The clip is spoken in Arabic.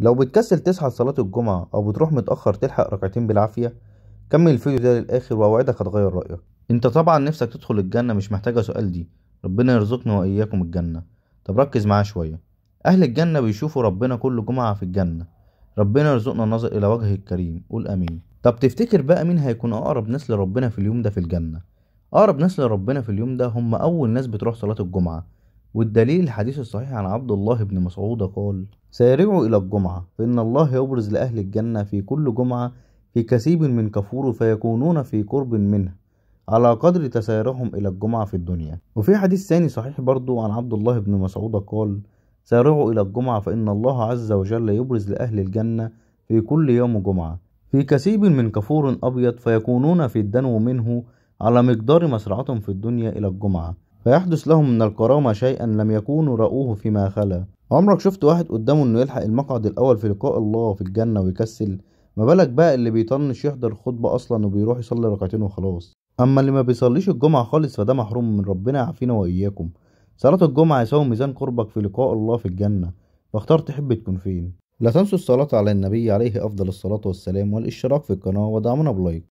لو بتكسل تصحى لصلاة الجمعة أو بتروح متأخر تلحق ركعتين بالعافية كمل الفيديو ده للآخر وأوعدك هتغير رأيك أنت طبعا نفسك تدخل الجنة مش محتاجة سؤال دي ربنا يرزقنا وإياكم الجنة طب ركز معايا شوية أهل الجنة بيشوفوا ربنا كل جمعة في الجنة ربنا يرزقنا النظر إلى وجهه الكريم قول آمين طب تفتكر بقى مين هيكون أقرب ناس لربنا في اليوم ده في الجنة أقرب ناس لربنا في اليوم ده هم أول ناس بتروح صلاة الجمعة والدليل الحديث الصحيح عن عبد الله بن مسعود قال سارعوا إلى الجمعة فإن الله يبرز لأهل الجنة في كل جمعة في كسيب من كفور فيكونون في قرب منه على قدر تسارعهم إلى الجمعة في الدنيا وفي حديث ثاني صحيح برضو عن عبد الله بن مسعود قال سارعوا إلى الجمعة فإن الله عز وجل يبرز لأهل الجنة في كل يوم جمعة في كسيب من كفور أبيض فيكونون في الدنو منه على مقدار مسرعتهم في الدنيا إلى الجمعة فيحدث لهم من الكرامة شيئا لم يكونوا رأوه فيما خلا عمرك شفت واحد قدامه انه يلحق المقعد الاول في لقاء الله في الجنة ويكسل ما بالك بقى اللي بيطنش يحضر خطبة اصلا وبيروح يصلي ركعتين وخلاص اما اللي ما بيصليش الجمعة خالص فده محروم من ربنا يعافينا واياكم صلاة الجمعة يساوي ميزان قربك في لقاء الله في الجنة فاختار تحب تكون فين لا تنسوا الصلاة على النبي عليه أفضل الصلاة والسلام والاشتراك في القناة ودعمنا بلايك